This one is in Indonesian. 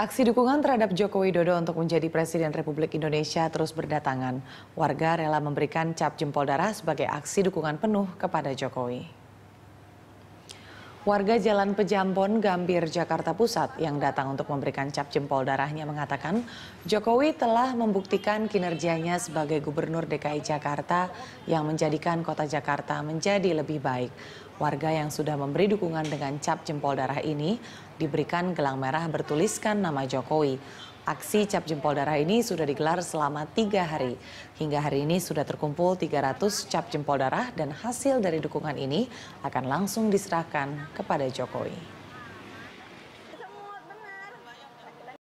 Aksi dukungan terhadap Joko Widodo untuk menjadi Presiden Republik Indonesia terus berdatangan. Warga rela memberikan cap jempol darah sebagai aksi dukungan penuh kepada Jokowi. Warga Jalan Pejambon, Gambir, Jakarta Pusat yang datang untuk memberikan cap jempol darahnya mengatakan Jokowi telah membuktikan kinerjanya sebagai Gubernur DKI Jakarta yang menjadikan kota Jakarta menjadi lebih baik. Warga yang sudah memberi dukungan dengan cap jempol darah ini diberikan gelang merah bertuliskan nama Jokowi. Aksi cap jempol darah ini sudah digelar selama tiga hari. Hingga hari ini sudah terkumpul 300 cap jempol darah dan hasil dari dukungan ini akan langsung diserahkan kepada Jokowi.